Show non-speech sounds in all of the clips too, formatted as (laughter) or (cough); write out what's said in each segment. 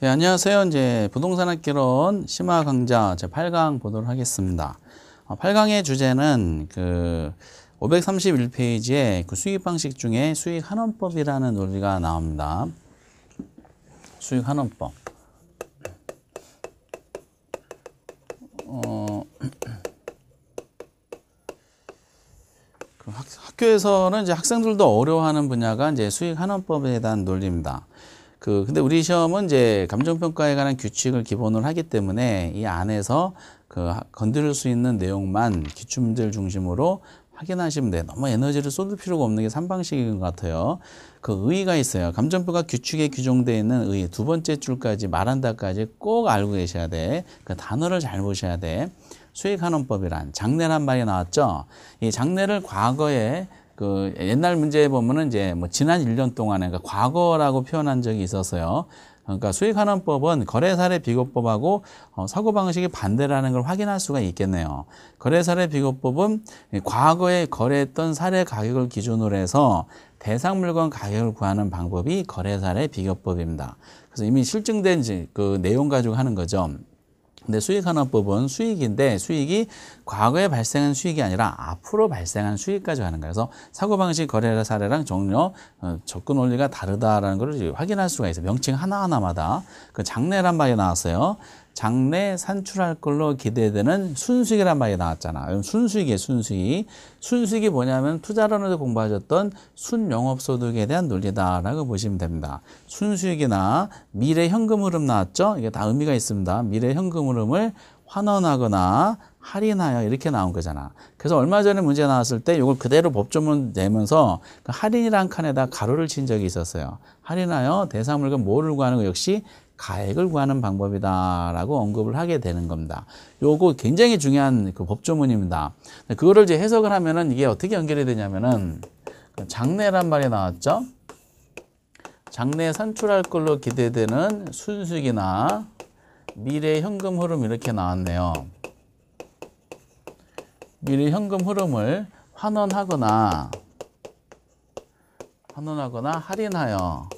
네, 안녕하세요. 이제 부동산 학개론 심화 강좌 제 8강 보도록 하겠습니다. 8강의 어, 주제는 그 531페이지에 그 수익 방식 중에 수익 환원법이라는 논리가 나옵니다. 수익 환원법. 어, (clears throat) 그 학, 학교에서는 이제 학생들도 어려워하는 분야가 이제 수익 환원법에 대한 논리입니다. 그 근데 우리 시험은 이제 감정평가에 관한 규칙을 기본으로 하기 때문에 이 안에서 그 건드릴 수 있는 내용만 기출문제를 중심으로 확인하시면 돼요. 너무 에너지를 쏟을 필요가 없는 게 3방식인 것 같아요. 그 의의가 있어요. 감정표가 규칙에 규정되어 있는 의의 두 번째 줄까지 말한다까지 꼭 알고 계셔야 돼. 그 단어를 잘 보셔야 돼. 수익환원법이란 장례란 말이 나왔죠. 이 장례를 과거에 그 옛날 문제 에 보면은 이제 뭐 지난 1년 동안에 그 과거라고 표현한 적이 있었어요 그러니까 수익환원법은 거래사례 비교법하고 어, 사고방식이 반대라는 걸 확인할 수가 있겠네요. 거래사례 비교법은 과거에 거래했던 사례 가격을 기준으로 해서 대상 물건 가격을 구하는 방법이 거래사례 비교법입니다. 그래서 이미 실증된 그 내용 가지고 하는 거죠. 근데 수익환원법은 수익인데 수익이 과거에 발생한 수익이 아니라 앞으로 발생한 수익까지 가는 거예요. 그래서 사고방식 거래 사례랑 종료, 어, 접근 원리가 다르다라는 걸 확인할 수가 있어요. 명칭 하나하나마다. 그 장례란 말이 나왔어요. 장래 산출할 걸로 기대되는 순수익이란 말이 나왔잖아. 순수익이에요, 순수익. 순수익이 뭐냐면 투자론에서 공부하셨던 순영업소득에 대한 논리다라고 보시면 됩니다. 순수익이나 미래 현금 흐름 나왔죠? 이게 다 의미가 있습니다. 미래 현금 흐름을 환원하거나 할인하여 이렇게 나온 거잖아. 그래서 얼마 전에 문제 나왔을 때 이걸 그대로 법조문 내면서 그 할인이란 칸에다 가로를 친 적이 있었어요. 할인하여 대상물과 뭐를 구하는 거 역시 가액을 구하는 방법이다라고 언급을 하게 되는 겁니다. 요거 굉장히 중요한 그 법조문입니다. 그거를 이제 해석을 하면은 이게 어떻게 연결이 되냐면은 장래란 말이 나왔죠. 장래에 산출할 걸로 기대되는 순수익이나 미래 현금 흐름 이렇게 나왔네요. 미래 현금 흐름을 환원하거나 환원하거나 할인하여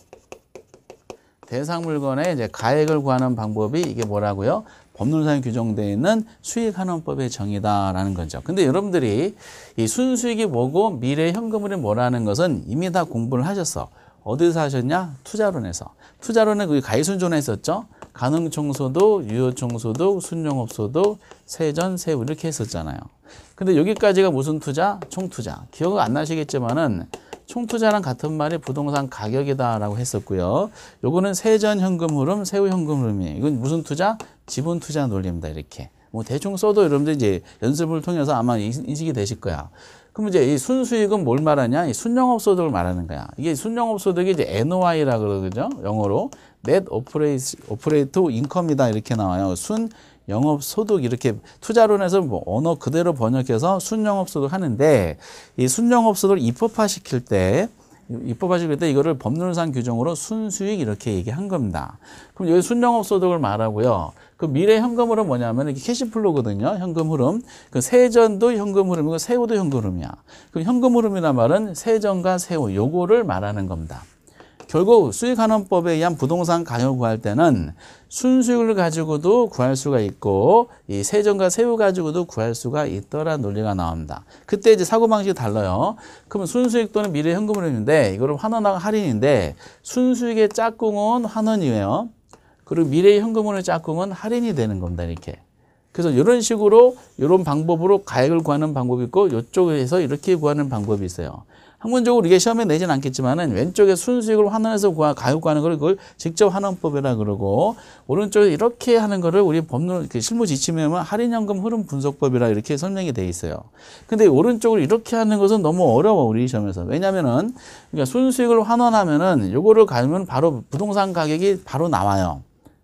대상 물건에 이제 가액을 구하는 방법이 이게 뭐라고요? 법률상 규정되어 있는 수익한원법의 정의다라는 거죠. 근데 여러분들이 이 순수익이 뭐고 미래 현금으로 뭐라는 것은 이미 다 공부를 하셨어. 어디서 하셨냐? 투자론에서. 투자론에그가위순존에 있었죠. 가능총소도, 유효총소도, 순용업소도, 세전, 세우 이렇게 했었잖아요. 근데 여기까지가 무슨 투자? 총투자. 기억안 나시겠지만은 총투자랑 같은 말이 부동산 가격이다라고 했었고요. 요거는 세전 현금 흐름, 세후 현금 흐름이에요. 이건 무슨 투자? 지분 투자 논리입니다. 이렇게. 뭐 대충 써도 여러분들 이제 연습을 통해서 아마 인식이 되실 거야. 그럼 이제 이 순수익은 뭘 말하냐? 이 순영업 소득을 말하는 거야. 이게 순영업 소득이 이제 NOI라 그러죠. 영어로 Net Operating Income 이다 이렇게 나와요. 순 영업 소득 이렇게 투자론에서 뭐 언어 그대로 번역해서 순영업 소득 하는데 이 순영업 소득을 입법화 시킬 때 입법화 시킬 때 이거를 법률상 규정으로 순수익 이렇게 얘기한 겁니다. 그럼 여기 순영업 소득을 말하고요. 그 미래 현금흐름 뭐냐면 이게 캐시플로거든요. 현금 흐름. 그 세전도 현금 흐름이고 세후도 현금 흐름이야. 그럼 현금 흐름이란 말은 세전과 세후 요거를 말하는 겁니다. 결국 수익환원법에 의한 부동산 가격 구할 때는 순수익을 가지고도 구할 수가 있고 이 세전과 세후 가지고도 구할 수가 있더란 논리가 나옵니다. 그때 이제 사고방식이 달라요. 그러면 순수익 또는 미래 현금으로름는데 이거를 환원하고 할인인데 순수익의 짝꿍은 환원이에요. 그리고 미래 현금으로 짝꿍은 할인이 되는 겁니다. 이렇게. 그래서 이런 식으로 이런 방법으로 가액을 구하는 방법이 있고 이쪽에서 이렇게 구하는 방법이 있어요. 학문적으로 이게 시험에 내진 않겠지만은 왼쪽에 순수익을 환원해서 구하, 가육하는 걸 그걸 직접 환원법이라 그러고 오른쪽에 이렇게 하는 거를 우리 법률 그 실무 지침에 보면 할인연금 흐름 분석법이라 이렇게 설명이 돼 있어요. 근데 오른쪽을 이렇게 하는 것은 너무 어려워 우리 시험에서 왜냐면은 그러니까 순수익을 환원하면은 요거를 가면 바로 부동산 가격이 바로 나와요.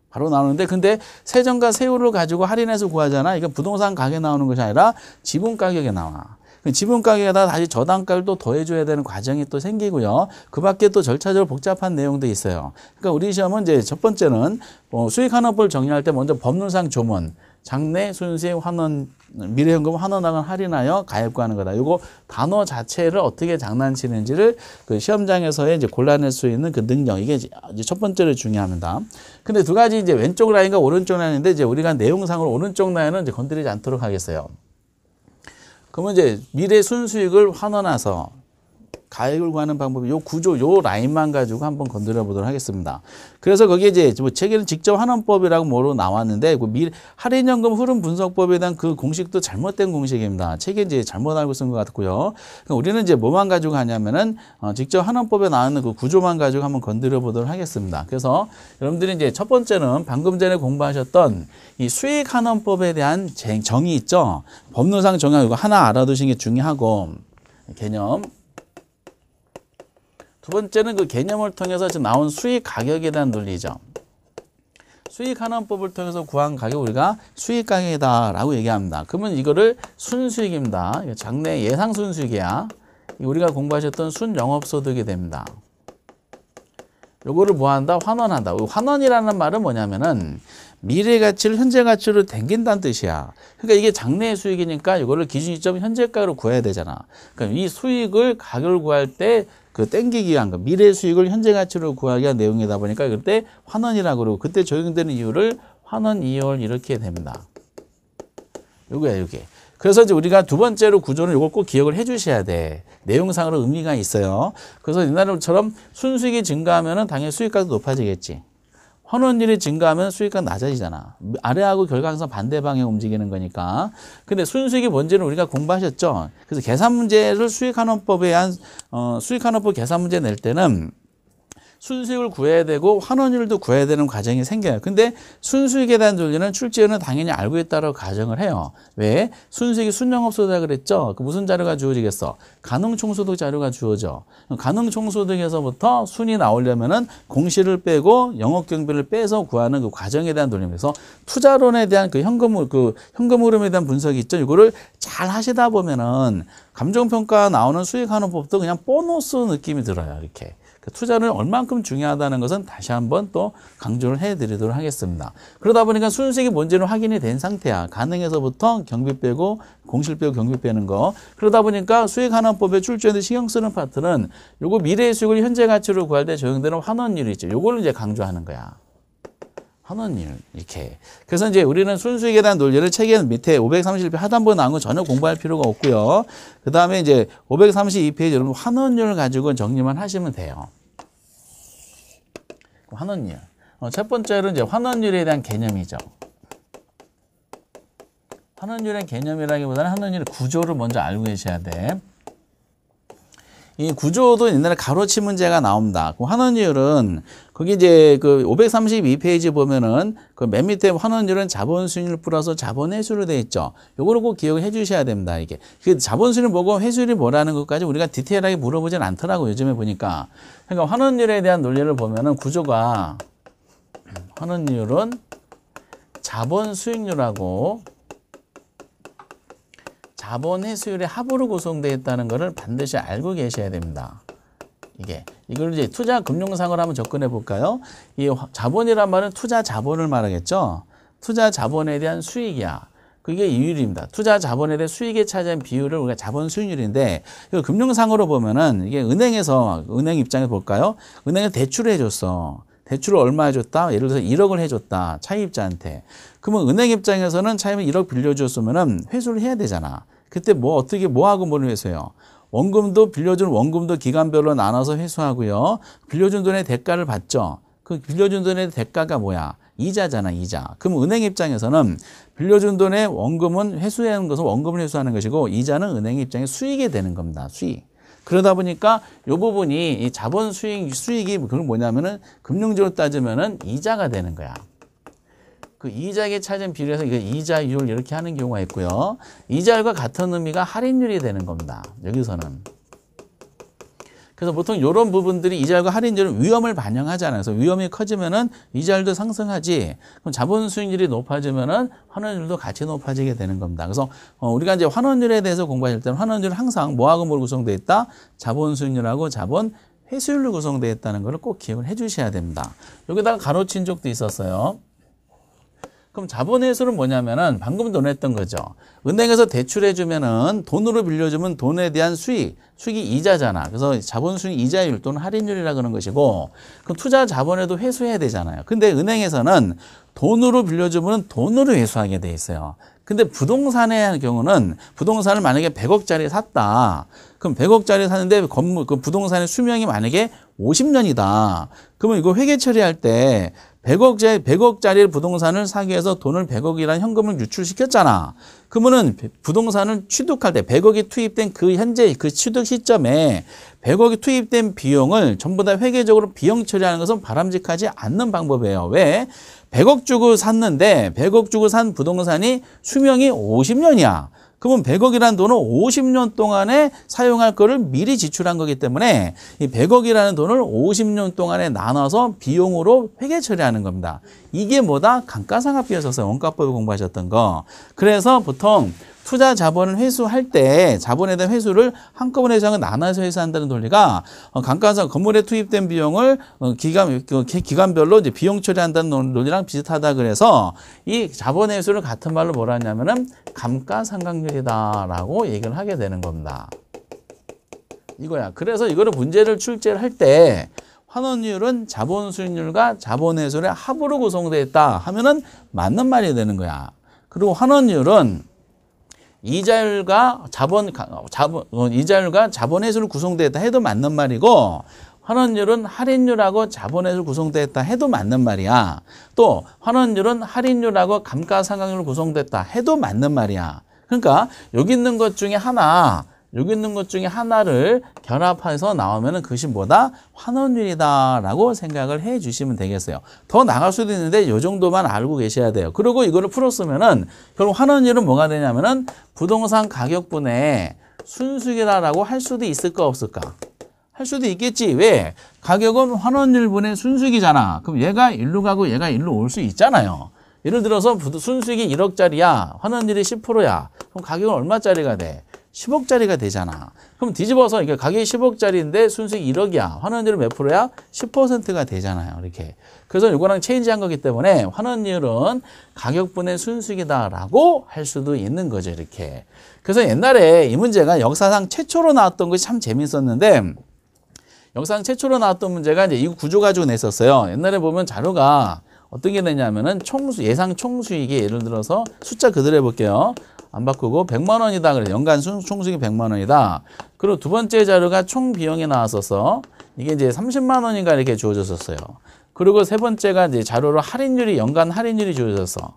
바로 나오는데 근데 세전과 세율을 가지고 할인해서 구하잖아. 이건 부동산 가격에 나오는 것이 아니라 지분 가격에 나와. 지분 가격에다 다시 저당가를 또 더해줘야 되는 과정이 또 생기고요. 그 밖에 또 절차적으로 복잡한 내용도 있어요. 그러니까 우리 시험은 이제 첫 번째는 뭐 수익 환원법을 정리할 때 먼저 법률상 조문, 장래 순수의 환원, 미래현금 환원하건 할인하여 가입하는 거다. 이거 단어 자체를 어떻게 장난치는지를 그 시험장에서의 이제 골라낼 수 있는 그 능력 이게 이제 첫 번째로 중요합니다. 근데 두 가지 이제 왼쪽 라인과 오른쪽 라인인데 이제 우리가 내용상으로 오른쪽 라인은 이제 건드리지 않도록 하겠어요. 그러면 이제 미래 순수익을 환원해서 가액을 구 하는 방법이 요 구조, 요 라인만 가지고 한번 건드려 보도록 하겠습니다. 그래서 거기에 이제 뭐 책에는 직접 환원법이라고 뭐로 나왔는데 그 미, 할인연금 흐름 분석법에 대한 그 공식도 잘못된 공식입니다. 책에 이제 잘못 알고 쓴 것 같고요. 그러니까 우리는 이제 뭐만 가지고 하냐면은 어, 직접 환원법에 나오는 그 구조만 가지고 한번 건드려 보도록 하겠습니다. 그래서 여러분들이 이제 첫 번째는 방금 전에 공부하셨던 이 수익 환원법에 대한 정의 있죠. 법률상 정의 이거 하나 알아두시는 게 중요하고 개념 두 번째는 그 개념을 통해서 지금 나온 수익 가격에 대한 논리죠. 수익 환원법을 통해서 구한 가격 우리가 수익 가격이다라고 얘기합니다. 그러면 이거를 순수익입니다. 장래 예상 순수익이야. 우리가 공부하셨던 순영업소득이 됩니다. 요거를 뭐한다? 환원한다. 환원이라는 말은 뭐냐면은 미래 가치를 현재 가치로 댕긴다는 뜻이야. 그러니까 이게 장래의 수익이니까 이거를 기준시점 현재가로 구해야 되잖아. 그러니까 이 수익을 가격을 구할 때그 땡기기 위한 거 미래 수익을 현재 가치로 구하기 위한 내용이다 보니까 그때 환원이라고 그러고 그때 적용되는 이유를 환원 이율 이렇게 됩니다. 요거야 요게. 그래서 이제 우리가 두 번째로 구조는 이걸 꼭 기억을 해 주셔야 돼. 내용상으로 의미가 있어요. 그래서 옛날처럼 순수익이 증가하면 당연히 수익가도 높아지겠지. 환원율이 증가하면 수익과 낮아지잖아. 아래하고 결과 항상 반대 방향 움직이는 거니까. 근데 순수익이 뭔지는 우리가 공부하셨죠. 그래서 계산 문제를 수익환원법에 한 어, 수익환원법 계산 문제 낼 때는 순수익을 구해야 되고 환원율도 구해야 되는 과정이 생겨요. 근데 순수익에 대한 논리는 출제위원은 당연히 알고 있다고 가정을 해요. 왜? 순수익이 순영업소득이라 그랬죠. 그 무슨 자료가 주어지겠어? 가능총소득 자료가 주어져. 가능총소득에서부터 순이 나오려면은 공시를 빼고 영업경비를 빼서 구하는 그 과정에 대한 논리에서 투자론에 대한 그 현금 그 현금 흐름에 대한 분석이 있죠. 이거를 잘 하시다 보면은 감정평가 나오는 수익하는 법도 그냥 보너스 느낌이 들어요. 이렇게. 그 투자는 얼만큼 중요하다는 것은 다시 한번 또 강조를 해드리도록 하겠습니다. 그러다 보니까 순수익이 뭔지는 확인이 된 상태야. 가능해서부터 경비 빼고 공실 빼고 경비 빼는 거. 그러다 보니까 수익 환원법에 출제에 신경 쓰는 파트는 요거 미래의 수익을 현재 가치로 구할 때 적용되는 환원율이 있죠. 요거를 이제 강조하는 거야. 환원율 이렇게. 그래서 이제 우리는 순수익에 대한 논리를 책의 밑에 531페이지 하단부에 나온 건 전혀 공부할 필요가 없고요. 그 다음에 이제 532페이지 여러분 환원율 을 가지고 정리만 하시면 돼요. 환원율. 어, 첫 번째로 이제 환원율에 대한 개념이죠. 환원율의 개념이라기보다는 환원율의 구조를 먼저 알고 계셔야 돼. 이 구조도 옛날에 가로치 문제가 나옵니다. 그 환원율은 거기 이제 그 532페이지 보면은 그 맨 밑에 환원율은 자본 수익률 플러스 자본 회수로 돼 있죠. 요거를 꼭 기억해 주셔야 됩니다. 이게 그 자본 수익률 뭐고 회수율이 뭐라는 것까지 우리가 디테일하게 물어보진 않더라고 요즘에 보니까. 그러니까 환원율에 대한 논리를 보면은 구조가 환원율은 자본 수익률하고 자본 회수율의 합으로 구성되어 있다는 것을 반드시 알고 계셔야 됩니다. 이게 이걸 이제 투자 금융상을 한번 접근해 볼까요? 이 자본이란 말은 투자 자본을 말하겠죠. 투자 자본에 대한 수익이야. 그게 이율입니다. 투자 자본에 대한 수익에 차지한 비율을 우리가 자본 수익률인데 이 금융상으로 보면은 이게 은행에서 은행 입장에 볼까요? 은행에 대출을 해줬어. 대출을 얼마 해줬다? 예를 들어서 1억을 해줬다. 차입자한테. 그러면 은행 입장에서는 차입을 1억 빌려줬으면은 회수를 해야 되잖아. 그때 뭐 어떻게 뭐하고 뭘를 회수해요? 원금도 빌려준 원금도 기간별로 나눠서 회수하고요. 빌려준 돈의 대가를 받죠. 그 빌려준 돈의 대가가 뭐야? 이자잖아, 이자. 그럼 은행 입장에서는 빌려준 돈의 원금은 회수하는 것은 원금을 회수하는 것이고 이자는 은행 입장에 수익이 되는 겁니다. 수익. 그러다 보니까 요 부분이 이 자본 수익 수익이 그걸 뭐냐면은 금융적으로 따지면은 이자가 되는 거야. 그 이자액에 찾은 비율에서이 이자율 이렇게 하는 경우가 있고요. 이자율과 같은 의미가 할인율이 되는 겁니다. 여기서는. 그래서 보통 이런 부분들이 이자율과 할인율은 위험을 반영하잖아요. 그래서 위험이 커지면은 이자율도 상승하지. 그럼 자본 수익률이 높아지면은 환원율도 같이 높아지게 되는 겁니다. 그래서 어, 우리가 이제 환원율에 대해서 공부하실 때는 환원율은 항상 모하금으로 구성되어 있다? 자본 수익률하고 자본 회수율로 구성되어 있다는 것을 꼭 기억을 해 주셔야 됩니다. 여기다가 가로친 적도 있었어요. 그럼 자본회수는 뭐냐면은 방금 논했던 거죠. 은행에서 대출해주면은 돈으로 빌려주면 돈에 대한 수익, 수익이 이자잖아. 그래서 자본수익 이자율 또는 할인율이라 그러는 것이고, 그럼 투자 자본에도 회수해야 되잖아요. 근데 은행에서는 돈으로 빌려주면 은 돈으로 회수하게 돼 있어요. 근데 부동산의 경우는 부동산을 만약에 100억짜리 샀다. 그럼 100억짜리 샀는데 건물 그 부동산의 수명이 만약에 50년이다. 그러면 이거 회계 처리할 때 100억짜리, 100억짜리 부동산을 사기 위해서 돈을 100억이라는 현금을 유출시켰잖아. 그러면은 부동산을 취득할 때 100억이 투입된 그 현재 그 취득 시점에 100억이 투입된 비용을 전부 다 회계적으로 비용 처리하는 것은 바람직하지 않는 방법이에요. 왜? 100억 주고 샀는데 100억 주고 산 부동산이 수명이 50년이야. 그러면 100억이라는 돈은 50년 동안에 사용할 거를 미리 지출한 거기 때문에 이 100억이라는 돈을 50년 동안에 나눠서 비용으로 회계 처리하는 겁니다. 이게 뭐다? 감가상각비였었어서 원가법을 공부하셨던 거. 그래서 보통 투자 자본을 회수할 때 자본에 대한 회수를 한꺼번에 장는 나눠서 회수한다는 논리가 감가상 어, 건물에 투입된 비용을 어, 기간 그 기간별로 이제 비용 처리한다는 논리랑 비슷하다 그래서 이 자본 회수를 같은 말로 뭐라 하냐면은 감가상각률이다라고 얘기를 하게 되는 겁니다. 이거야. 그래서 이거를 문제를 출제를 할 때 환원율은 자본 수익률과 자본 회수의 합으로 구성되어 있다 하면은 맞는 말이 되는 거야. 그리고 환원율은 이자율과 자본, 어, 자본 어, 이자율과 자본회수를 구성되었다 해도 맞는 말이고 환원율은 할인율하고 자본회수 를구성되었다 해도 맞는 말이야. 또 환원율은 할인율하고 감가상각률 을 구성됐다 해도 맞는 말이야. 그러니까 여기 있는 것 중에 하나 여기 있는 것 중에 하나를 결합해서 나오면 그것이 뭐다? 환원율이다라고 생각을 해 주시면 되겠어요. 더 나갈 수도 있는데 이 정도만 알고 계셔야 돼요. 그리고 이거를 풀었으면은 결국 환원율은 뭐가 되냐면은 부동산 가격분의 순수기라라고 할 수도 있을까 없을까? 할 수도 있겠지. 왜? 가격은 환원율분의 순수기잖아. 그럼 얘가 일로 가고 얘가 일로 올 수 있잖아요. 예를 들어서 순수익이 1억짜리야. 환원율이 10%야. 그럼 가격은 얼마짜리가 돼? 10억짜리가 되잖아. 그럼 뒤집어서 이게 가격이 10억짜리인데 순수익 1억이야. 환원율은 몇 프로야? 10%가 되잖아요. 이렇게. 그래서 이거랑 체인지한 거기 때문에 환원율은 가격분의 순수익이다라고 할 수도 있는 거죠. 이렇게. 그래서 옛날에 이 문제가 역사상 최초로 나왔던 것이 참 재밌었는데 역사상 최초로 나왔던 문제가 이제 이 구조 가지고 냈었어요. 옛날에 보면 자료가 어떻게 되냐면은 총수 예상 총수익이 예를 들어서 숫자 그대로 해볼게요. 안 바꾸고 100만 원이다 그래 연간 총수익이 100만 원이다. 그리고 두 번째 자료가 총 비용이 나왔어서 이게 이제 30만 원인가 이렇게 주어졌었어요. 그리고 세 번째가 이제 자료로 할인율이 연간 할인율이 주어졌어.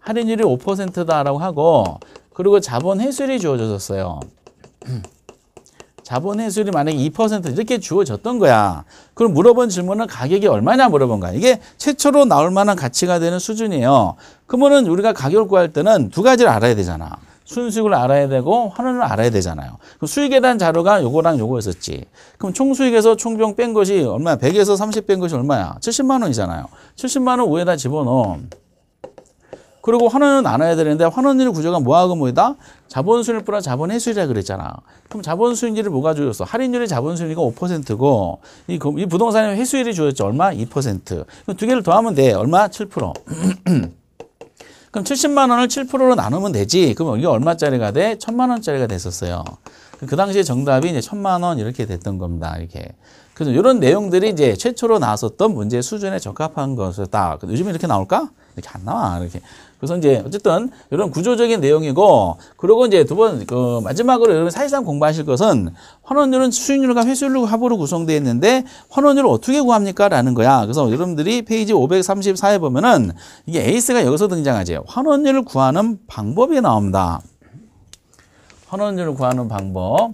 할인율이 5%다라고 하고 그리고 자본 회수율이 주어졌었어요. 자본 회수율이 만약에 2% 이렇게 주어졌던 거야. 그럼 물어본 질문은 가격이 얼마냐 물어본 거야. 이게 최초로 나올 만한 가치가 되는 수준이에요. 그러면은 우리가 가격을 구할 때는 두 가지를 알아야 되잖아. 순수익을 알아야 되고 환원을 알아야 되잖아요. 그럼 수익에 대한 자료가 요거랑 요거였었지. 그럼 총수익에서 총병 뺀 것이 얼마야? 100에서 30 뺀 것이 얼마야? 70만 원이잖아요. 70만 원 위에다 집어넣어. 그리고 환원은 나눠야 되는데 환원율 구조가 뭐하고 뭐다? 이 자본순일보다 자본회수율이라 그랬잖아. 그럼 자본순률을 뭐가 주었어? 할인율이 자본순위가 5%고 이, 이 부동산의 회수율이 주었죠. 얼마? 2%. 그럼 두 개를 더하면 돼. 얼마? 7%. (clears throat) 그럼 70만 원을 7%로 나누면 되지. 그럼 이게 얼마짜리가 돼? 1000만 원짜리가 됐었어요. 그 당시에 정답이 이제 1000만 원 이렇게 됐던 겁니다. 이렇게. 그래서 이런 내용들이 이제 최초로 나왔었던 문제 수준에 적합한 것이다. 요즘 에 이렇게 나올까? 이렇게 안 나와. 이렇게. 그래서 이제 어쨌든 이런 구조적인 내용이고 그리고 이제 두 번 그 마지막으로 여러분 사실상 공부하실 것은 환원율은 수익률과 회수율로 합으로 구성되어 있는데 환원율을 어떻게 구합니까? 라는 거야. 그래서 여러분들이 페이지 534에 보면은 이게 에이스가 여기서 등장하지. 환원율을 구하는 방법이 나옵니다. 환원율을 구하는 방법.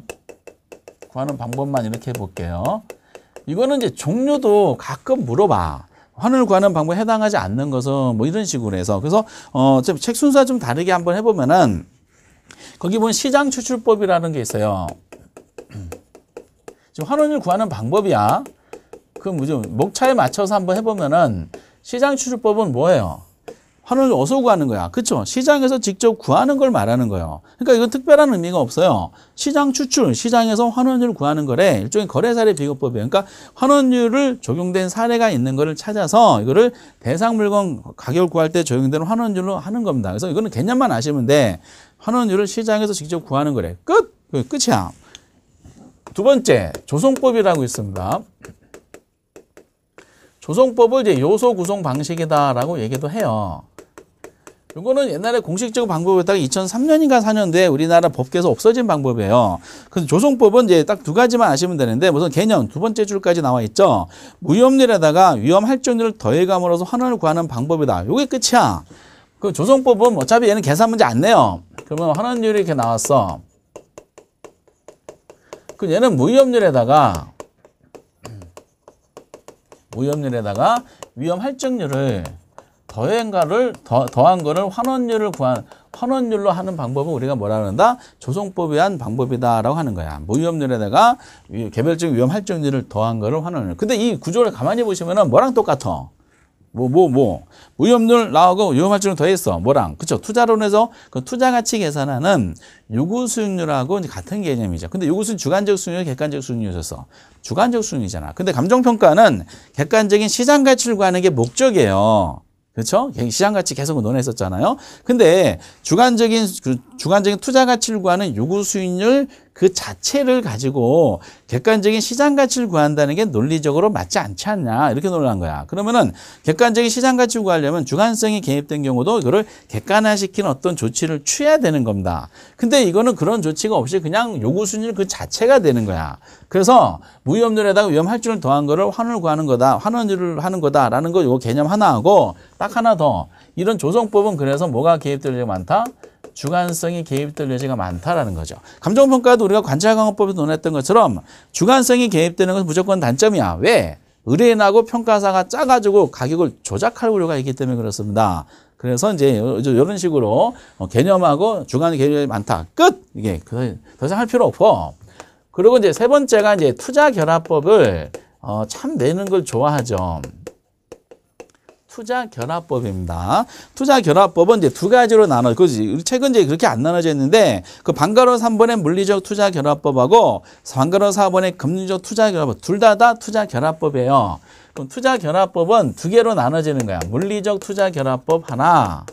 구하는 방법만 이렇게 해볼게요. 이거는 이제 종류도 가끔 물어봐. 환원을 구하는 방법에 해당하지 않는 것은 뭐 이런 식으로 해서 그래서 어책 순서 좀 다르게 한번 해보면은 거기 보면 시장 추출법이라는 게 있어요. (clears throat) 지금 환원을 구하는 방법이야. 그럼 뭐죠? 목차에 맞춰서 한번 해보면은 시장 추출법은 뭐예요? 환원을 어서 구하는 거야. 그렇죠? 시장에서 직접 구하는 걸 말하는 거예요. 그러니까 이건 특별한 의미가 없어요. 시장 추출, 시장에서 환원율 구하는 거래. 일종의 거래사례 비교법이에요. 그러니까 환원율을 적용된 사례가 있는 거를 찾아서 이거를 대상 물건 가격을 구할 때 적용된 환원율로 하는 겁니다. 그래서 이거는 개념만 아시면 돼. 환원율을 시장에서 직접 구하는 거래. 끝! 끝이야. 두 번째, 조성법이라고 있습니다. 조성법을 이제 요소 구성 방식이다라고 얘기도 해요. 이거는 옛날에 공식적 방법이었다가 2003년인가 4년대에 우리나라 법계에서 없어진 방법이에요. 그래서 조성법은 이제 딱 두 가지만 아시면 되는데 무슨 개념 두 번째 줄까지 나와 있죠. 무위험률에다가 위험 할증률을 더해감으로써 환원을 구하는 방법이다. 이게 끝이야. 그 조성법은 어차피 얘는 계산 문제 안 내요. 그러면 환원율이 이렇게 나왔어. 그 얘는 무위험률에다가 무위험률에다가 위험 할증률을 더행가를 더, 더한 거를 환원율을 구한 환원율로 하는 방법은 우리가 뭐라 그런다? 조성법에 의한 방법이다라고 하는 거야. 무위험률에다가 개별적 위험 할증률을 더한 거를 환원율. 근데 이 구조를 가만히 보시면은 뭐랑 똑같아? 뭐, 뭐, 뭐. 무위험률 나오고 위험할증률 더했어. 뭐랑. 그렇죠 투자론에서 그 투자가치 계산하는 요구수익률하고 같은 개념이죠. 근데 요것은 주관적 수익률, 객관적 수익률이었어. 주관적 수익률이잖아. 근데 감정평가는 객관적인 시장가치를 구하는 게 목적이에요. 그렇죠? 시장가치 계속 논했었잖아요. 근데 주관적인 주관적인 투자 가치를 구하는 요구 수익률 그 자체를 가지고 객관적인 시장 가치를 구한다는 게 논리적으로 맞지 않지 않냐 이렇게 논란한 거야. 그러면은 객관적인 시장 가치를 구하려면 주관성이 개입된 경우도 그걸 객관화시킨 어떤 조치를 취해야 되는 겁니다. 근데 이거는 그런 조치가 없이 그냥 요구 순준그 자체가 되는 거야. 그래서 무위험률에다가 위험할줄을 더한 거를 환원을 구하는 거다. 환원율을 하는 거다라는 거 요 개념 하나하고 딱 하나 더 이런 조성법은 그래서 뭐가 개입될 일 많다? 주관성이 개입될 여지가 많다라는 거죠. 감정평가도 우리가 관찰강화법에서 논했던 것처럼 주관성이 개입되는 것은 무조건 단점이야. 왜? 의뢰인하고 평가사가 짜가지고 가격을 조작할 우려가 있기 때문에 그렇습니다. 그래서 이제 이런 식으로 어, 개념하고 주관 개념이 많다. 끝! 이게 더 이상 할 필요 없고. 그리고 이제 세 번째가 이제 투자 결합법을 어, 참 내는 걸 좋아하죠. 투자결합법입니다. 투자결합법은 이제 두 가지로 나눠, 그지? 최근 이제 그렇게 안 나눠져 있는데, 그 방가로 3번의 물리적 투자결합법하고 방가로 4번의 금리적 투자결합법, 둘 다 다 투자결합법이에요. 그럼 투자결합법은 두 개로 나눠지는 거야. 물리적 투자결합법 하나,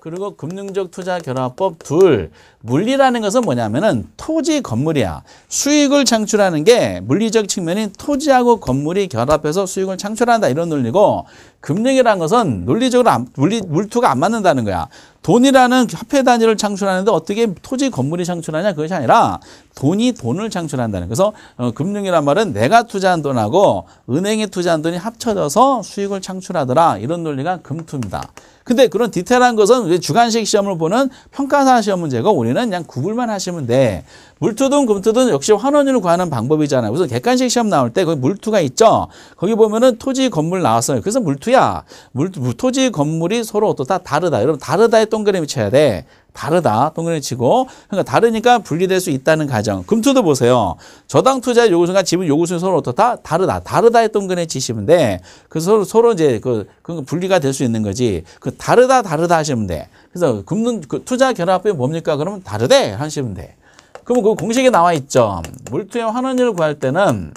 그리고 금융적 투자 결합법 둘 물리라는 것은 뭐냐면은 토지 건물이야. 수익을 창출하는 게 물리적 측면인 토지하고 건물이 결합해서 수익을 창출한다 이런 논리고 금융이라는 것은 논리적으로 안, 물리, 물투가 안 맞는다는 거야. 돈이라는 협회 단위를 창출하는데 어떻게 토지 건물이 창출하냐 그것이 아니라 돈이 돈을 창출한다는 그래서 어, 금융이란 말은 내가 투자한 돈하고 은행에 투자한 돈이 합쳐져서 수익을 창출하더라 이런 논리가 금투입니다. 근데 그런 디테일한 것은 주관식 시험을 보는 평가사 시험 문제고 우리는 그러면은 그냥 구불만 하시면 돼. 물투든 금투든 역시 환원율을 구하는 방법이잖아요. 그래서 객관식 시험 나올 때 거기 물투가 있죠. 거기 보면은 토지 건물 나왔어요. 그래서 물투야. 물, 토지 건물이 서로 또다 다르다. 여러분 다르다의 동그라미 쳐야 돼. 다르다. 동그라미 치고. 그러니까 다르니까 분리될 수 있다는 가정. 금투도 보세요. 저당 투자 요구순과 지분 요구순 서로 어떻다? 다르다. 다르다에 동그라미 치시면 돼. 그 서로, 서로 이제 그, 그 분리가 될 수 있는 거지. 그 다르다, 다르다 하시면 돼. 그래서 금융, 그 투자 결합이 뭡니까? 그러면 다르대. 하시면 돼. 그러면 그 공식에 나와 있죠. 물투의 환원율을 구할 때는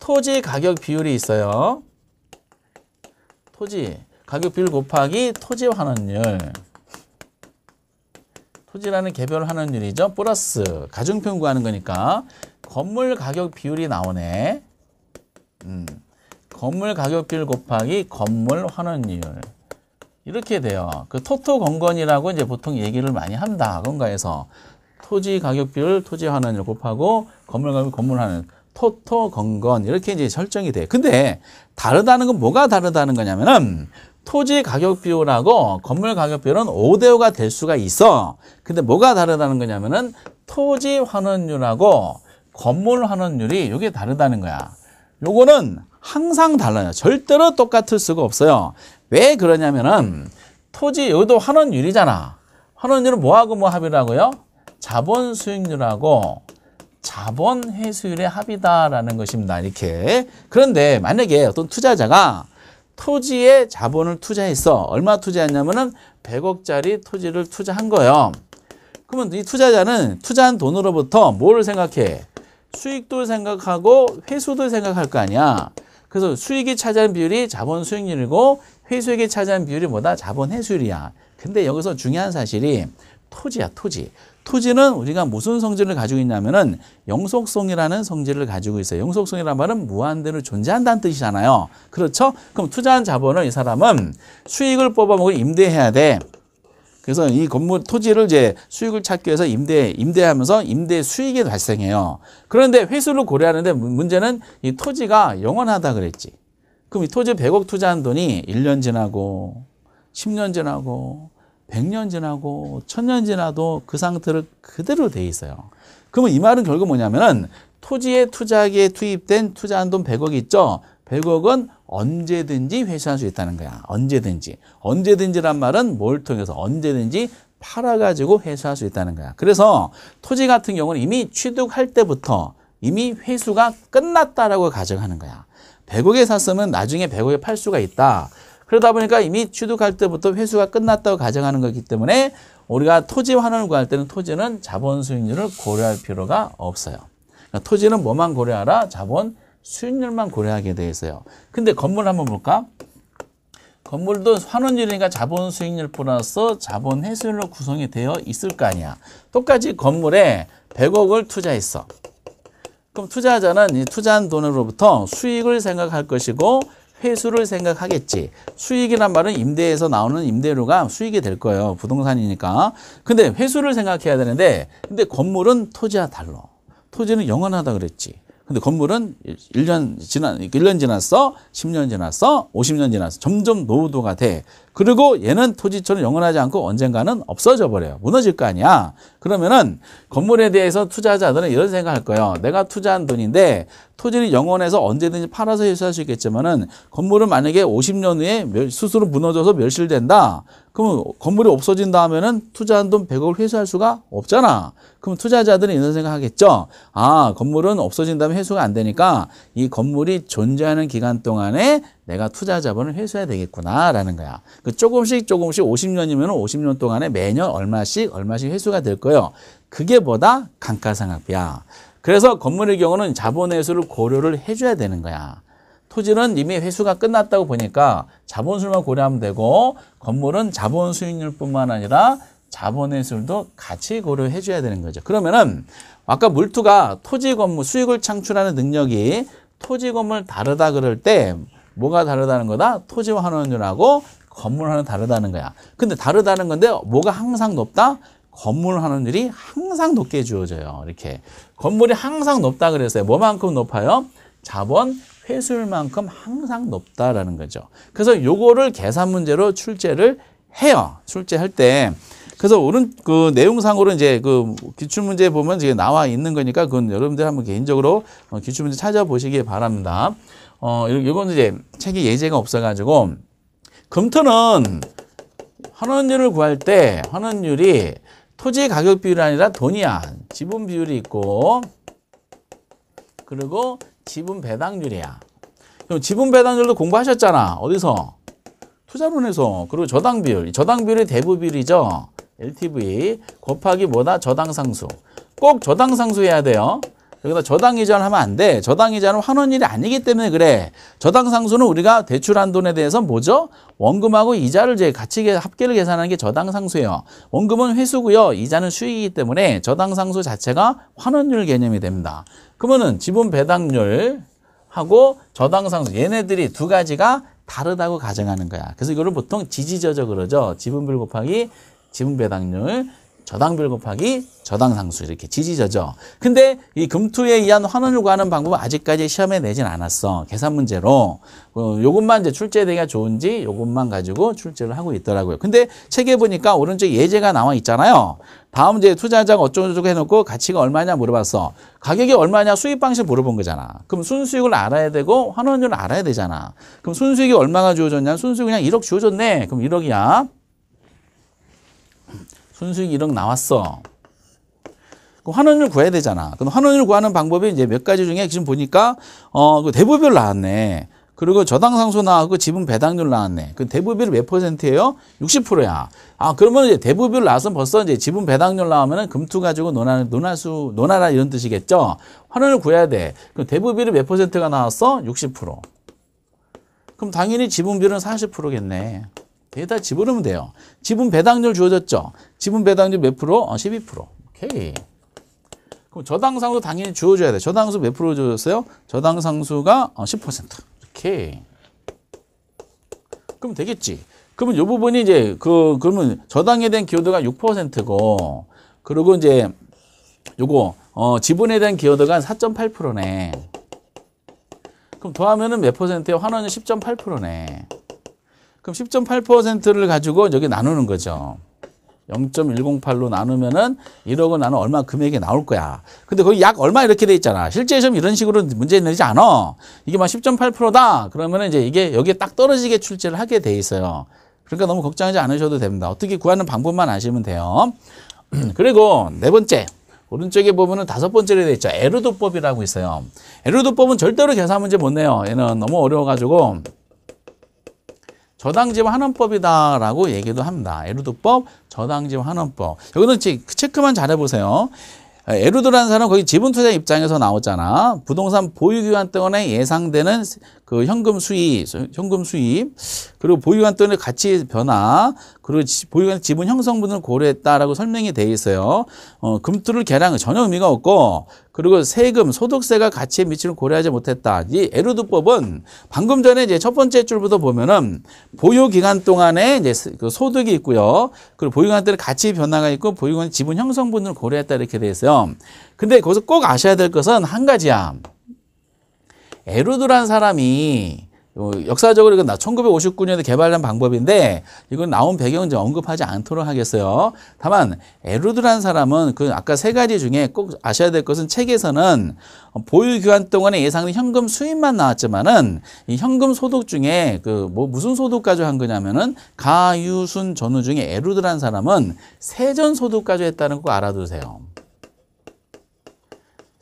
토지 가격 비율이 있어요. 토지 가격 비율 곱하기 토지 환원율. 토지라는 개별하는 일이죠 플러스 가중평 구하는 거니까 건물 가격 비율이 나오네. 음. 건물 가격 비율 곱하기 건물 환원율. 이렇게 돼요. 그 토토 건건이라고 이제 보통 얘기를 많이 한다. 건가에서 토지 가격 비율, 토지 환원율 곱하고 건물 가격 건물 환원 토토 건건 이렇게 이제 설정이 돼. 근데 다르다는 건 뭐가 다르다는 거냐면은 토지 가격 비율하고 건물 가격 비율은 5대 5가 될 수가 있어. 근데 뭐가 다르다는 거냐면은 토지 환원율하고 건물 환원율이 이게 다르다는 거야. 요거는 항상 달라요. 절대로 똑같을 수가 없어요. 왜 그러냐면은 토지 여기도 환원율이잖아. 환원율은 뭐하고 뭐 합이라고요? 자본 수익률하고 자본 회수율의 합이다라는 것입니다. 이렇게. 그런데 만약에 어떤 투자자가 토지에 자본을 투자했어. 얼마 투자했냐면은 100억짜리 토지를 투자한 거예요. 그러면 이 투자자는 투자한 돈으로부터 뭐를 생각해? 수익도 생각하고 회수도 생각할 거 아니야. 그래서 수익이 차지한 비율이 자본 수익률이고 회수액이 차지한 비율이 뭐다? 자본 회수율이야. 근데 여기서 중요한 사실이 토지야, 토지. 토지는 우리가 무슨 성질을 가지고 있냐면은 영속성이라는 성질을 가지고 있어요. 영속성이라는 말은 무한대로 존재한다는 뜻이잖아요. 그렇죠? 그럼 투자한 자본을 이 사람은 수익을 뽑아먹고 임대해야 돼. 그래서 이 건물 토지를 이제 수익을 찾기 위해서 임대 임대하면서 임대 수익이 발생해요. 그런데 회수를 고려하는데 문제는 이 토지가 영원하다 그랬지. 그럼 이 토지 100억 투자한 돈이 1년 지나고 10년 지나고 100년 지나고 1000년 지나도 그 상태를 그대로 돼 있어요. 그러면 이 말은 결국 뭐냐면은 토지에 투자기에 투입된 투자한 돈 100억이 있죠. 100억은 언제든지 회수할 수 있다는 거야. 언제든지. 언제든지란 말은 뭘 통해서 언제든지 팔아가지고 회수할 수 있다는 거야. 그래서 토지 같은 경우는 이미 취득할 때부터 이미 회수가 끝났다라고 가정하는 거야. 100억에 샀으면 나중에 100억에 팔 수가 있다. 그러다 보니까 이미 취득할 때부터 회수가 끝났다고 가정하는 거기 때문에 우리가 토지 환원을 구할 때는 토지는 자본 수익률을 고려할 필요가 없어요. 그러니까 토지는 뭐만 고려하라? 자본 수익률만 고려하게 돼 있어요. 근데 건물 한번 볼까? 건물도 환원율이니까 자본 수익률 플러스 자본 회수율로 구성이 되어 있을 거 아니야. 똑같이 건물에 100억을 투자했어. 그럼 투자자는 이 투자한 돈으로부터 수익을 생각할 것이고 회수를 생각하겠지. 수익이란 말은 임대에서 나오는 임대료가 수익이 될 거예요. 부동산이니까. 근데 회수를 생각해야 되는데 근데 건물은 토지와 달러. 토지는 영원하다 그랬지. 근데 건물은 1년 지난 1년 지났어. 10년 지났어. 50년 지났어. 점점 노후도가 돼. 그리고 얘는 토지처럼 영원하지 않고 언젠가는 없어져 버려요. 무너질 거 아니야. 그러면은 건물에 대해서 투자자들은 이런 생각할 거예요. 내가 투자한 돈인데 토지를 영원해서 언제든지 팔아서 회수할 수 있겠지만은 건물은 만약에 50년 후에 스스로 무너져서 멸실된다. 그러면 건물이 없어진 다음에는 투자한 돈 100억을 회수할 수가 없잖아. 그럼 투자자들은 이런 생각하겠죠. 아 건물은 없어진 다면 회수가 안 되니까 이 건물이 존재하는 기간 동안에 내가 투자 자본을 회수해야 되겠구나라는 거야. 그 조금씩 조금씩 50년이면 50년 동안에 매년 얼마씩 얼마씩 회수가 될 거예요. 그게 뭐다? 강가상각비야 그래서 건물의 경우는 자본 회수를 고려를 해줘야 되는 거야. 토지는 이미 회수가 끝났다고 보니까 자본수만 고려하면 되고 건물은 자본 수익률뿐만 아니라 자본 회수도 같이 고려해 줘야 되는 거죠. 그러면은 아까 물투가 토지 건물 수익을 창출하는 능력이 토지 건물 다르다 그럴 때 뭐가 다르다는 거다? 토지 환원율하고 건물 환원 다르다는 거야. 근데 다르다는 건데 뭐가 항상 높다? 건물 환원율이 항상 높게 주어져요. 이렇게 건물이 항상 높다 그랬어요. 뭐만큼 높아요? 자본 회수율만큼 항상 높다라는 거죠. 그래서 요거를 계산 문제로 출제를 해요. 출제할 때. 그래서 오른 그 내용상으로 이제 그 기출 문제 보면 이제 나와 있는 거니까 그건 여러분들 한번 개인적으로 어, 기출 문제 찾아보시기 바랍니다. 어, 이건 이제 책에 예제가 없어가지고 금토는 환원율을 구할 때 환원율이 토지 가격 비율이 아니라 돈이야. 지분 비율이 있고 그리고 지분 배당률이야. 그럼 지분 배당률도 공부하셨잖아. 어디서? 투자론에서. 그리고 저당 비율. 저당 비율이 대부 비율이죠. LTV 곱하기 뭐다? 저당 상수. 꼭 저당 상수해야 돼요. 여기다 그러니까 저당 이자를 하면 안 돼. 저당 이자는 환원일이 아니기 때문에 그래. 저당 상수는 우리가 대출한 돈에 대해서 뭐죠? 원금하고 이자를 이제 같이 합계를 계산하는 게 저당 상수예요. 원금은 회수고요. 이자는 수익이기 때문에 저당 상수 자체가 환원율 개념이 됩니다. 그러면은 지분 배당률 하고 저당 상수 얘네들이 두 가지가 다르다고 가정하는 거야. 그래서 이거를 보통 지지저저 그러죠. 지분불 곱하기 지분 배당률 저당별 곱하기 저당상수 이렇게 지지저죠. 근데 이 금투에 의한 환원을 구하는 방법은 아직까지 시험에 내진 않았어. 계산 문제로 어, 요것만 이제 출제되기가 좋은지 요것만 가지고 출제를 하고 있더라고요. 근데 책에 보니까 오른쪽 예제가 나와 있잖아요. 다음 이제 투자자가 어쩌고저쩌고 해놓고 가치가 얼마냐 물어봤어. 가격이 얼마냐 수익 방식 물어본 거잖아. 그럼 순수익을 알아야 되고 환원율을 알아야 되잖아. 그럼 순수익이 얼마가 주어졌냐? 순수익이 그냥 1억 주어졌네. 그럼 1억이야. 순수익 1억 나왔어. 그럼 환원율 구해야 되잖아. 그럼 환원율 구하는 방법이 이제 몇 가지 중에 지금 보니까 어, 그 대부별 나왔네. 그리고 저당 상수 나왔고 지분 배당률 나왔네. 그 대부비율 몇 퍼센트예요? 60%야. 아, 그러면 이제 대부비율 나서 벌써 이제 지분 배당률 나오면은 금투 가지고 논하, 논하수, 논하라 이런 뜻이겠죠? 환원을 구해야 돼. 그럼 대부비율이 몇 퍼센트가 나왔어? 60%. 그럼 당연히 지분비율은 40%겠네. 배에다 집어넣으면 돼요. 지분 배당률 주어졌죠. 지분 배당률 몇 프로? 어, 12%. 오케이. 그럼 저당상수 당연히 주어줘야 돼. 저당수 몇 프로 주어졌어요? 저당상수가 어, 10%. 이렇게. 그럼 되겠지. 그러면 이 부분이 이제 그 그러면 저당에 대한 기여도가 6%고 그리고 이제 요거 어 지분에 대한 기여도가 4.8%네. 그럼 더하면은 몇 퍼센트에 요 환원율 10.8%네. 그럼 10.8%를 가지고 여기 나누는 거죠. 0.108로 나누면은 1억 원 나는 얼마 금액이 나올 거야. 근데 거기 약 얼마 이렇게 돼 있잖아. 실제 시험 이런 식으로 문제 내지 않아. 이게 막 10.8%다. 그러면 이제 이게 여기에 딱 떨어지게 출제를 하게 돼 있어요. 그러니까 너무 걱정하지 않으셔도 됩니다. 어떻게 구하는 방법만 아시면 돼요. (clears throat) 그리고 네 번째. 오른쪽에 보면은 다섯 번째로 되어 있죠. 에르도법이라고 있어요. 에르도법은 절대로 계산 문제 못 내요. 얘는 너무 어려워가지고 저당제와 한원법이다라고 얘기도 합니다. 에르도법 저당제와 한원법. 여기는 체크만 잘해보세요. 에르도라는 사람은 거기 지분투자 입장에서 나오잖아 부동산 보유기간 때문에 예상되는 그 현금 수입, 현금 수입, 그리고 보유한 돈의 가치 변화, 그리고 보유한 지분 형성분을 고려했다라고 설명이 돼 있어요. 어, 금투를 계량은 전혀 의미가 없고 그리고 세금, 소득세가 가치에 미치는 고려하지 못했다. 이 에르드법은 방금 전에 이제 첫 번째 줄부터 보면은 보유 기간 동안에 이제 그 소득이 있고요. 그리고 보유 기간 때 가치 변화가 있고 보유 기간 지분 형성분을 고려했다 이렇게 돼 있어요. 근데 거기서 꼭 아셔야 될 것은 한 가지야. 에르드란 사람이 뭐 역사적으로 이건 1959년에 개발된 방법인데 이건 나온 배경 이제 언급하지 않도록 하겠어요. 다만 에르드란 사람은 그 아까 세 가지 중에 꼭 아셔야 될 것은 책에서는 보유 기간 동안에 예상된 현금 수입만 나왔지만은 이 현금 소득 중에 그 뭐 무슨 소득까지 한 거냐면은 가유순 전후 중에 에르드란 사람은 세전 소득까지 했다는 거 알아두세요.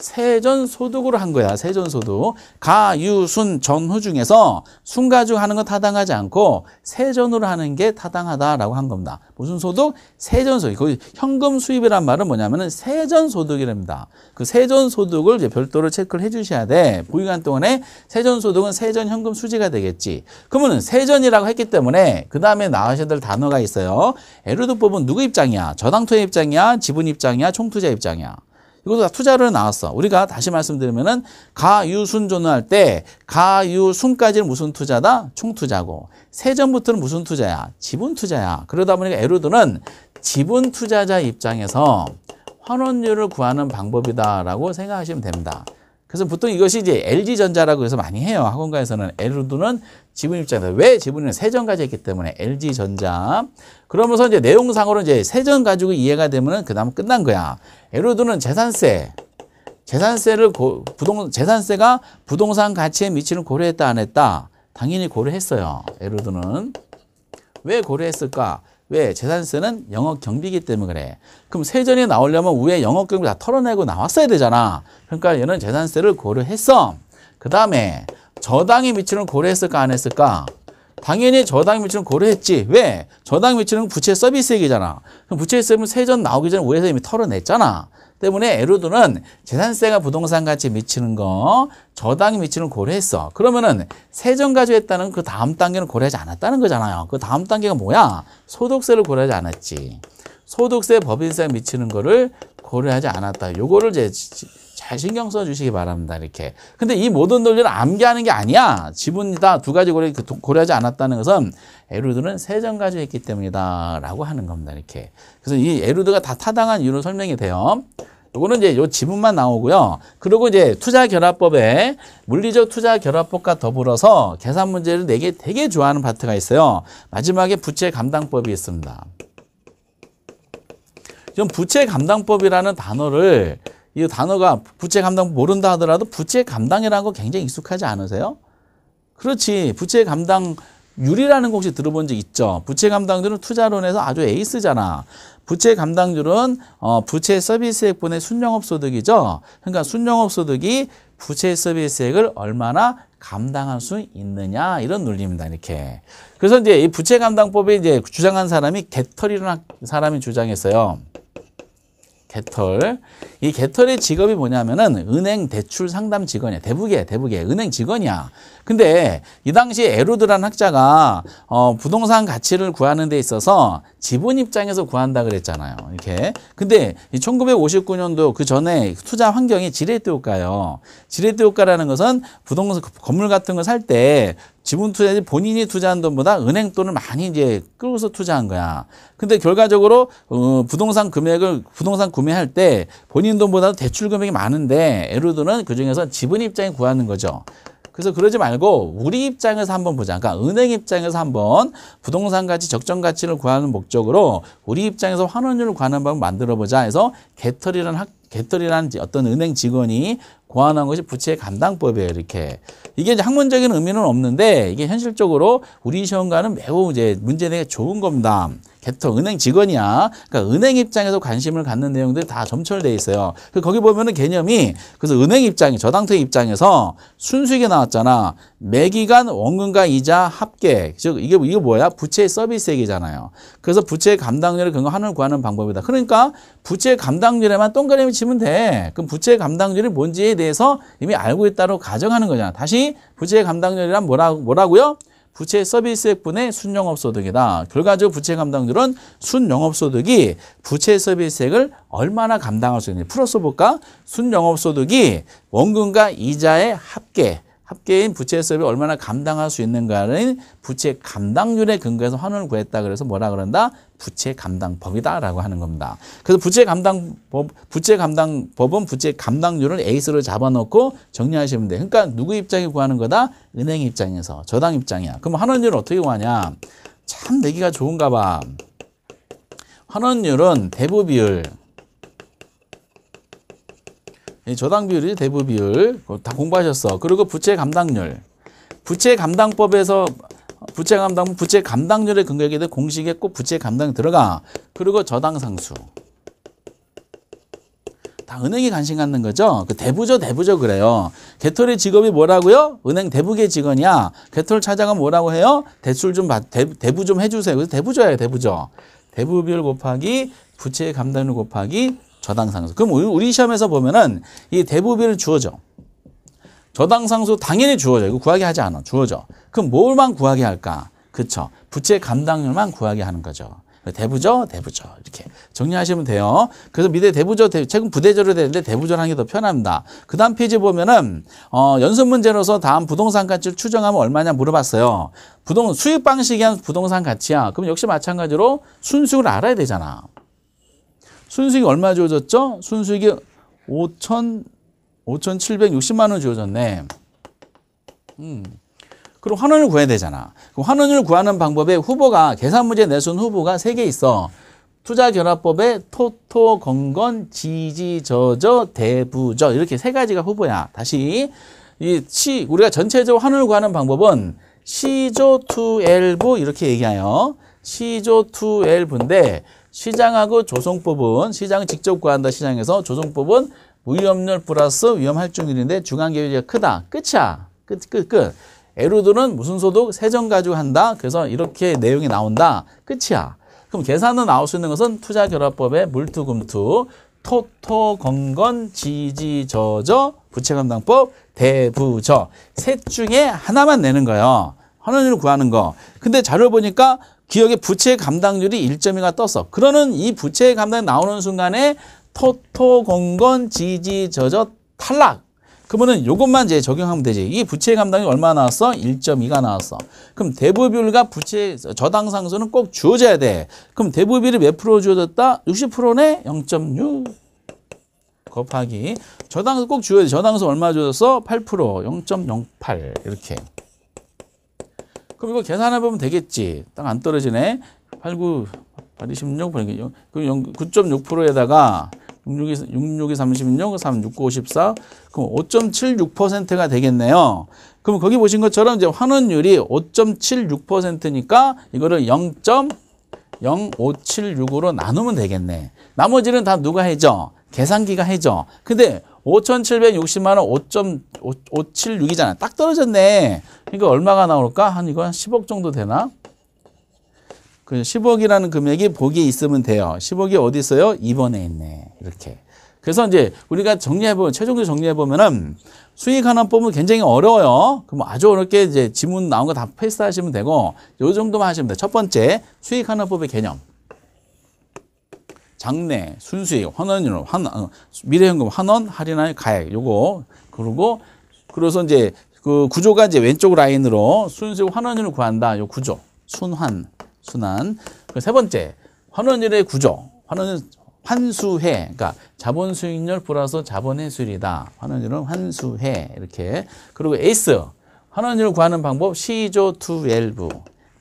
세전소득으로 한 거야. 세전소득. 가, 유, 순, 전후 중에서 순가주 하는 건 타당하지 않고 세전으로 하는 게 타당하다라고 한 겁니다. 무슨 소득? 세전소득. 거기 현금 수입이란 말은 뭐냐면 은 세전소득이랍니다. 그 세전소득을 이제 별도로 체크를 해주셔야 돼. 보유간 동안에 세전소득은 세전현금 수지가 되겠지. 그러면 은 세전이라고 했기 때문에 그 다음에 나와셔야 될 단어가 있어요. 에르도법은 누구 입장이야? 저당토의 입장이야? 지분 입장이야? 총투자 입장이야? 이것도 다 투자로 나왔어. 우리가 다시 말씀드리면은 가유순존을 할때 가유순까지는 무슨 투자다? 총투자고 세전부터는 무슨 투자야? 지분 투자야. 그러다 보니까 에루드는 지분 투자자 입장에서 환원율을 구하는 방법이다라고 생각하시면 됩니다. 그래서 보통 이것이 이제 LG전자라고 해서 많이 해요. 학원가에서는 L도는 지분 입장에서 왜 지분은 세전 가지고있기 때문에 LG전자. 그러면서 이제 내용상으로 이제 세전 가지고 이해가 되면은 그다음 끝난 거야. L도는 재산세. 재산세를 고, 부동 재산세가 부동산 가치에 미치는 고려했다 안 했다. 당연히 고려했어요. L도는 왜 고려했을까? 왜? 재산세는 영업 경비기 때문에 그래. 그럼 세전이 나오려면 위에 영업 경비 다 털어내고 나왔어야 되잖아. 그러니까 얘는 재산세를 고려했어. 그 다음에 저당의 미치는 고려했을까 안 했을까? 당연히 저당 미치는 고려했지. 왜? 저당 미치는 부채 서비스액이잖아. 그럼 부채 서비스 세전 나오기 전에 우회서 이미 털어냈잖아. 때문에 에로드는 재산세가 부동산 가치에 미치는 거, 저당이 미치는 고려했어. 그러면은 세전 가조했다는그 다음 단계는 고려하지 않았다는 거잖아요. 그 다음 단계가 뭐야? 소득세를 고려하지 않았지. 소득세 법인세 미치는 거를 고려하지 않았다. 요거를 이제 잘 신경 써 주시기 바랍니다. 이렇게. 근데 이 모든 논리를 암기하는 게 아니야. 지분이다. 두 가지 고려, 그 고려하지 않았다는 것은 에루드는 세전 가조했기 때문이다. 라고 하는 겁니다. 이렇게. 그래서 이 에루드가 다 타당한 이유로 설명이 돼요. 요거는 이제 요 지문만 나오고요. 그리고 이제 투자결합법에 물리적 투자결합법과 더불어서 계산 문제를 내게 되게 좋아하는 파트가 있어요. 마지막에 부채 감당법이 있습니다. 지금 부채 감당법이라는 단어를 이 단어가 부채 감당 모른다 하더라도 부채 감당이라는 거 굉장히 익숙하지 않으세요? 그렇지. 부채 감당 율이라는 거 혹시 들어본 적 있죠? 부채 감당들은 투자론에서 아주 에이스잖아. 부채 감당률은 어, 부채 서비스액분의 순영업 소득이죠. 그러니까 순영업 소득이 부채 서비스액을 얼마나 감당할 수 있느냐 이런 논리입니다. 이렇게. 그래서 이제 이 부채 감당법에 이제 주장한 사람이 개털이라는 사람이 주장했어요. 개털. 이 개털의 직업이 뭐냐면은 은행 대출 상담 직원이야. 대부계, 대부계. 은행 직원이야. 근데 이 당시 에로드라는 학자가 어, 부동산 가치를 구하는 데 있어서 지분 입장에서 구한다 그랬잖아요. 이렇게. 근데 이 1959년도 그 전에 투자 환경이 지렛대 효과예요. 지렛대 효과라는 것은 부동산 건물 같은 걸 살 때 지분 투자지 본인이 투자한 돈보다 은행 돈을 많이 이제 끌고서 투자한 거야. 근데 결과적으로 어, 부동산 금액을 부동산 구매할 때 본인 돈보다 대출 금액이 많은데 에루드는 그중에서 지분 입장에 구하는 거죠. 그래서 그러지 말고 우리 입장에서 한번 보자. 그러니까 은행 입장에서 한번 부동산 가치 적정 가치를 구하는 목적으로 우리 입장에서 환원율을 구하는 방법 을 만들어 보자 해서 개털이라는 학 개털이라는 어떤 은행 직원이 고안한 것이 부채 감당법이에요. 이렇게. 이게 이제 학문적인 의미는 없는데 이게 현실적으로 우리 시험과는 매우 이제 문제 내기 좋은 겁니다. 개통 은행 직원이야. 그러니까 은행 입장에서 관심을 갖는 내용들이 다 점철돼 있어요. 그 거기 보면은 개념이 그래서 은행 입장이 저당퇴 입장에서 순수익이 나왔잖아. 매기간 원금과 이자 합계. 즉 이게 이거 뭐야? 부채 서비스액이잖아요. 그래서 부채 감당률을 근거하늘 구하는 방법이다. 그러니까 부채 감당률에만 동그라미 치면 돼. 그럼 부채 감당률이 뭔지에 대해서 이미 알고 있다로 가정하는 거잖아. 다시 부채 감당률이란 뭐라, 뭐라고요? 부채 서비스액 분의 순영업소득이다. 결과적으로 부채 감당률은 순영업소득이 부채 서비스액을 얼마나 감당할 수 있는지 풀어서 볼까? 순영업소득이 원금과 이자의 합계 합계인 부채 수입이 얼마나 감당할 수 있는가는 부채 감당률에 근거해서 환원을 구했다 그래서 뭐라 그런다? 부채 감당법이다라고 하는 겁니다. 그래서 부채 감당법 부채 감당법은 부채 감당률을 에이스로 잡아놓고 정리하시면 돼. 그러니까 누구 입장에 구하는 거다? 은행 입장에서 저당 입장이야. 그럼 환원율을 어떻게 구하냐? 참 내기가 좋은가 봐. 환원율은 대부 비율 저당 비율이 대부 비율 다 공부하셨어. 그리고 부채 감당률. 부채 감당법에서 부채 감당 부채 감당률의근거에게돼 공식에 꼭 부채 감당 이 들어가. 그리고 저당 상수. 다 은행이 관심 갖는 거죠. 그 대부죠, 대부죠 그래요. 개털의 직업이 뭐라고요? 은행 대부계 직원이야. 개털 찾아가 뭐라고 해요? 대출 좀 받, 대, 대부 좀 해주세요. 그래서 대부조예대부죠 대부 비율 곱하기 부채 감당률 곱하기 저당 상수. 그럼 우리 시험에서 보면은 이 대부비를 주어져. 저당 상수 당연히 주어져. 이거 구하게 하지 않아. 주어져. 그럼 뭘만 구하게 할까? 그쵸. 부채 감당률만 구하게 하는 거죠. 대부죠? 대부죠. 이렇게 정리하시면 돼요. 그래서 미래 대부죠. 최근 부대절로 되는데 대부조라는 게 더 편합니다. 그 다음 페이지 보면은 어, 연습 문제로서 다음 부동산 가치를 추정하면 얼마냐 물어봤어요. 부동 수익 방식이 한 부동산 가치야. 그럼 역시 마찬가지로 순수를 알아야 되잖아. 순수익이 얼마 주어졌죠 순수익이 5천, 5,760만 원주어졌네 음. 그럼 환원을 구해야 되잖아. 그럼 환원을 구하는 방법에 후보가 계산 문제 내준 후보가 세 개 있어. 투자결합법에 토토, 건건, 지지, 저저, 대부저 이렇게 세 가지가 후보야. 다시 이 시, 우리가 전체적으로 환원을 구하는 방법은 시조 투엘부 이렇게 얘기해요. 시조 투엘 부인데 시장하고 조성법은 시장을 직접 구한다 시장에서 조성법은 무위험률 플러스 위험할증률인데 중앙계율이 크다. 끝이야. 끝, 끝, 끝. 에루드는 무슨 소득? 세정 가지고 한다. 그래서 이렇게 내용이 나온다. 끝이야. 그럼 계산은 나올 수 있는 것은 투자결합법의 물투금투, 토토, 건건, 지지, 저저, 부채감당법, 대부저 셋 중에 하나만 내는 거예요. 환원율을 구하는 거. 근데 자료 보니까 기업의 부채 감당률이 1.2가 떴어. 그러는 이 부채 감당 나오는 순간에 토토건건 지지저저 탈락. 그러면은 요것만 이제 적용하면 되지. 이 부채 감당이 얼마 나왔어? 1.2가 나왔어. 그럼 대부 비율과 부채 저당 상수는 꼭 주어져야 돼. 그럼 대부 비율이 몇 프로 주어졌다? 60%네? 0.6 곱하기 저당수 꼭 주어야 돼. 저당수 얼마 주어졌어? 8% 0.08 이렇게. 그럼 이거 계산해 보면 되겠지. 딱 안 떨어지네. 89, 86, 2 86. 9.6%에다가 66이, 6 6 36, 3 54. 그럼 5.76%가 되겠네요. 그럼 거기 보신 것처럼 이제 환원율이 5.76%니까 이거를 0.0576으로 나누면 되겠네. 나머지는 다 누가 해죠? 계산기가 해죠. 근데 5,760만 원 5.576이잖아. 딱 떨어졌네. 그러니까 얼마가 나올까? 한 이거 한 10억 정도 되나? 그 10억이라는 금액이 보기에 있으면 돼요. 10억이 어디 있어요? 2번에 있네. 이렇게. 그래서 이제 우리가 정리해보면, 최종적으로 정리해보면은 수익 하나 뽑으면 굉장히 어려워요. 그럼 아주 어렵게 이제 지문 나온 거 다 패스하시면 되고, 요 정도만 하시면 돼첫 번째, 수익 하나 뽑의 개념. 장내 순수익, 환원율, 환, 어, 미래현금 환원, 할인할 가액, 요거. 그리고, 그래서 이제 그 구조가 이제 왼쪽 라인으로 순수익 환원율을 구한다. 요 구조. 순환, 순환. 그 세 번째, 환원율의 구조. 환원율, 환수해 그러니까 자본 수익률 플러스 자본 해수율이다 환원율은 환수해 이렇게. 그리고 에이스. 환원율을 구하는 방법 시조 투 웰브.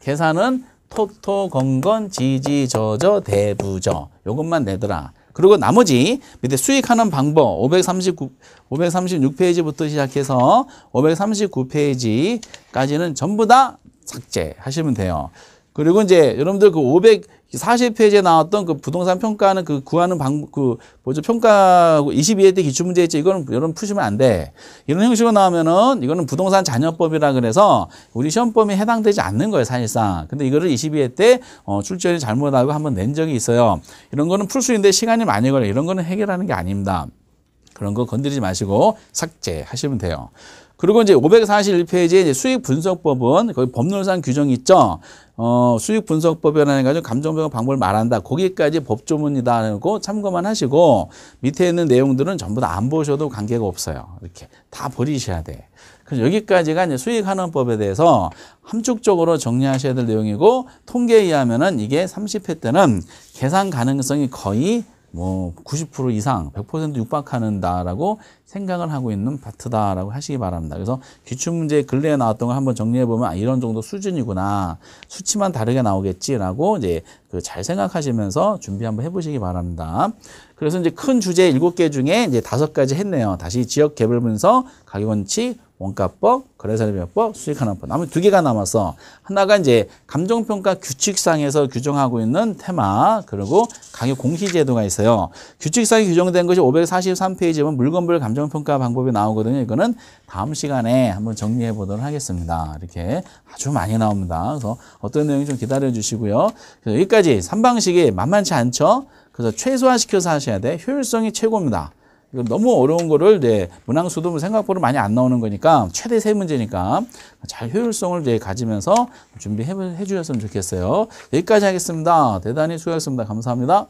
계산은 토토건건 지지저저 대부저 요것만 내더라. 그리고 나머지 밑에 수익하는 방법 539, 536페이지부터 시작해서 539페이지까지는 전부 다 삭제하시면 돼요. 그리고 이제 여러분들 그 500, 사십 페이지에 나왔던 그 부동산 평가는 그 구하는 방, 그, 뭐죠, 평가하고 22회 때 기출문제 있지, 이거는 여러분 푸시면 안 돼. 이런 형식으로 나오면은, 이거는 부동산 잔여법이라 그래서 우리 시험범에 해당되지 않는 거예요, 사실상. 근데 이거를 22회 때, 어, 출제를 잘못하고 한번 낸 적이 있어요. 이런 거는 풀 수 있는데 시간이 많이 걸려요. 이런 거는 해결하는 게 아닙니다. 그런 거 건드리지 마시고 삭제하시면 돼요. 그리고 이제 541페이지에 이제 수익 분석법은 거기 법률상 규정이 있죠. 어, 수익 분석법이라는 가지고 감정변경 방법을 말한다. 거기까지 법조문이다. 라고 참고만 하시고 밑에 있는 내용들은 전부 다 안 보셔도 관계가 없어요. 이렇게 다 버리셔야 돼. 그래서 여기까지가 이제 수익환원법에 대해서 함축적으로 정리하셔야 될 내용이고 통계에 의하면은 이게 30회 때는 계산 가능성이 거의 뭐90% 이상 100% 육박하는 다라고 생각을 하고 있는 파트다라고 하시기 바랍니다. 그래서 기출 문제 근래에 나왔던 걸 한번 정리해 보면 아, 이런 정도 수준이구나 수치만 다르게 나오겠지라고 이제 그잘 생각하시면서 준비 한번 해보시기 바랍니다. 그래서 이제 큰 주제 일곱 개 중에 이제 다섯 가지 했네요. 다시 지역 개별 분석, 가격 원칙, 원가법, 거래사례비법, 수익환원법. 나머지 두 개가 남아서 하나가 이제 감정평가 규칙상에서 규정하고 있는 테마 그리고 가격 공시제도가 있어요. 규칙상에 규정된 것이 543페이지 에 보면 물건별 감정평가 방법이 나오거든요. 이거는 다음 시간에 한번 정리해 보도록 하겠습니다. 이렇게 아주 많이 나옵니다. 그래서 어떤 내용이 좀 기다려 주시고요. 여기까지 삼방식이 만만치 않죠? 그래서 최소화시켜서 하셔야 돼. 효율성이 최고입니다. 이건 너무 어려운 거를 이제 문항수도 뭐 생각보다 많이 안 나오는 거니까 최대 세 문제니까 잘 효율성을 이제 가지면서 준비해 주셨으면 좋겠어요. 여기까지 하겠습니다. 대단히 수고하셨습니다. 감사합니다.